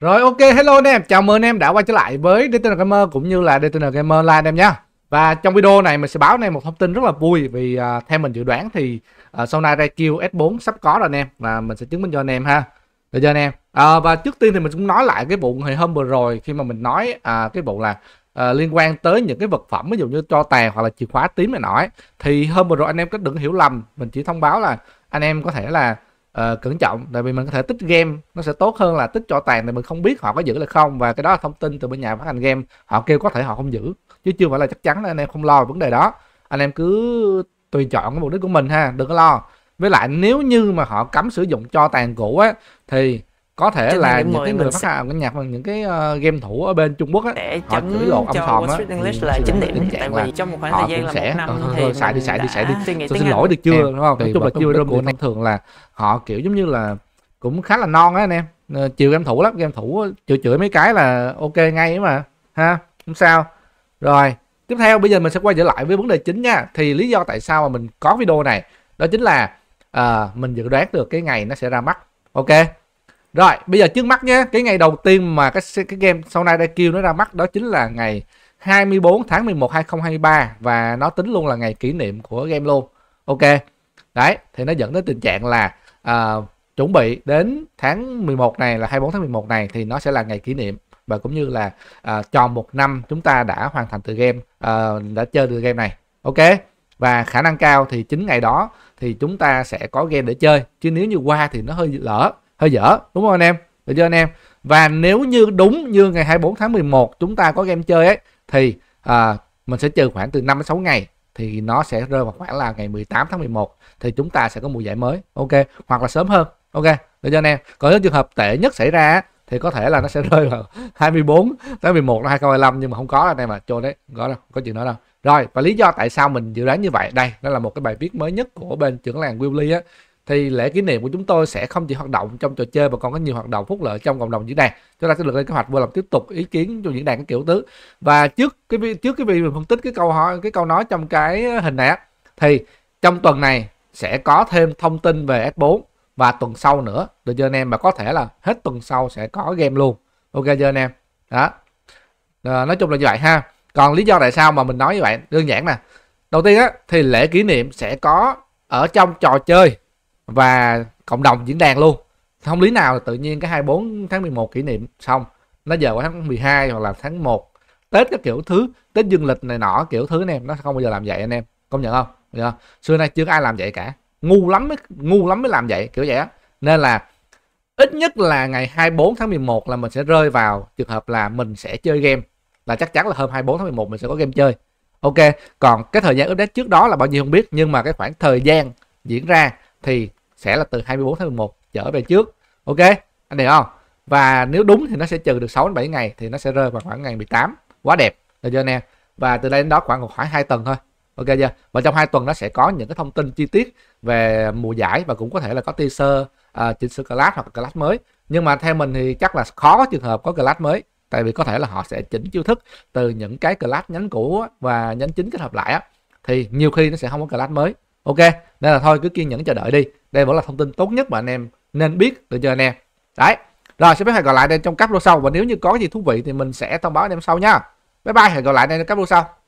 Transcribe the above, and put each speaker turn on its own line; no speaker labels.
Rồi ok, hello anh em, chào mừng anh em đã quay trở lại với DTN Gamer cũng như là DTN Gamer Live anh em nha. Và trong video này mình sẽ báo anh em một thông tin rất là vui vì uh, theo mình dự đoán thì uh, sau này Raikyu S4 sắp có rồi anh em và mình sẽ chứng minh cho anh em ha. Được chưa anh em? Uh, và trước tiên thì mình cũng nói lại cái vụ hồi hôm vừa rồi khi mà mình nói uh, cái vụ là uh, liên quan tới những cái vật phẩm ví dụ như cho tàn hoặc là chìa khóa tím này nọ thì hôm vừa rồi anh em có đừng hiểu lầm, mình chỉ thông báo là anh em có thể là uh, cẩn trọng tại vì mình có thể tích game nó sẽ tốt hơn là tích cho tàn thì mình không biết họ có giữ là không và cái đó là thông tin từ bên nhà phát hành game họ kêu có thể họ không giữ chứ chưa phải là chắc chắn là anh em không lo về vấn đề đó anh em cứ tùy chọn cái mục đích của mình ha đừng có lo với lại nếu như mà họ cấm sử dụng cho tàn cũ á thì có thể Trên là những cái người phát hành âm nhạc những cái uh, game thủ ở bên Trung Quốc á họ chửi lộn âm thầm á là chín điểm tại vì trong một khoảng thời gian là một năm ừ, thì xài đi xài đi xài đi tôi xin lỗi được chưa đúng không nói chung là chưa đâu anh thường là họ kiểu giống như là cũng khá là non á anh em ờ, chiều game thủ lắm game thủ chửi chửi mấy cái là ok ngay mà ha không sao rồi tiếp theo bây giờ mình sẽ quay trở lại với vấn đề chính nha thì lý do tại sao mà mình có video này đó chính là uh, mình dự đoán được cái ngày nó sẽ ra mắt ok rồi, bây giờ trước mắt nhé, cái ngày đầu tiên mà cái cái game sau này đây kêu nó ra mắt đó chính là ngày 24 tháng 11 2023 và nó tính luôn là ngày kỷ niệm của game luôn. Ok. Đấy, thì nó dẫn đến tình trạng là uh, chuẩn bị đến tháng 11 này là 24 tháng 11 này thì nó sẽ là ngày kỷ niệm và cũng như là uh, tròn một năm chúng ta đã hoàn thành từ game uh, đã chơi được game này. Ok. Và khả năng cao thì chính ngày đó thì chúng ta sẽ có game để chơi chứ nếu như qua thì nó hơi lỡ hơi dở đúng không anh em được chưa anh em và nếu như đúng như ngày 24 tháng 11 chúng ta có game chơi ấy thì à, mình sẽ chờ khoảng từ 5 đến 6 ngày thì nó sẽ rơi vào khoảng là ngày 18 tháng 11 thì chúng ta sẽ có mùa giải mới ok hoặc là sớm hơn ok được chưa anh em còn những trường hợp tệ nhất xảy ra thì có thể là nó sẽ rơi vào 24 tới 11 năm 2025 nhưng mà không có anh em mà cho đấy có đâu có chuyện đó đâu rồi và lý do tại sao mình dự đoán như vậy đây đó là một cái bài viết mới nhất của bên trưởng làng Willy á thì lễ kỷ niệm của chúng tôi sẽ không chỉ hoạt động trong trò chơi mà còn có nhiều hoạt động phúc lợi trong cộng đồng diễn đàn chúng ta sẽ được lên kế hoạch vừa làm tiếp tục ý kiến trong diễn đàn các kiểu tứ và trước cái trước cái việc mình phân tích cái câu hỏi cái câu nói trong cái hình này thì trong tuần này sẽ có thêm thông tin về S4 và tuần sau nữa được chưa anh em mà có thể là hết tuần sau sẽ có game luôn ok chưa anh em đó à, nói chung là như vậy ha còn lý do tại sao mà mình nói như vậy đơn giản nè đầu tiên á thì lễ kỷ niệm sẽ có ở trong trò chơi và cộng đồng diễn đàn luôn không lý nào là tự nhiên cái 24 tháng 11 kỷ niệm xong nó giờ qua tháng 12 hoặc là tháng 1 Tết các kiểu thứ Tết dương lịch này nọ kiểu thứ anh em nó không bao giờ làm vậy anh em công nhận không giờ xưa nay chưa có ai làm vậy cả ngu lắm mới ngu lắm mới làm vậy kiểu vậy á nên là ít nhất là ngày 24 tháng 11 là mình sẽ rơi vào trường hợp là mình sẽ chơi game là chắc chắn là hôm 24 tháng 11 mình sẽ có game chơi ok còn cái thời gian update trước đó là bao nhiêu không biết nhưng mà cái khoảng thời gian diễn ra thì sẽ là từ 24 tháng 11 trở về trước ok anh hiểu không và nếu đúng thì nó sẽ trừ được 6 đến 7 ngày thì nó sẽ rơi vào khoảng ngày 18 quá đẹp được chưa anh em và từ đây đến đó khoảng khoảng 2 tuần thôi ok chưa và trong hai tuần nó sẽ có những cái thông tin chi tiết về mùa giải và cũng có thể là có teaser uh, chỉnh sửa class hoặc class mới nhưng mà theo mình thì chắc là khó có trường hợp có class mới tại vì có thể là họ sẽ chỉnh chiêu thức từ những cái class nhánh cũ và nhánh chính kết hợp lại á thì nhiều khi nó sẽ không có class mới ok nên là thôi cứ kiên nhẫn chờ đợi đi đây vẫn là thông tin tốt nhất mà anh em nên biết được chưa anh em đấy rồi sẽ phép hẹn gặp lại đây trong các lô sau và nếu như có gì thú vị thì mình sẽ thông báo anh em sau nha bye bye hẹn gặp lại anh em trong các lô sau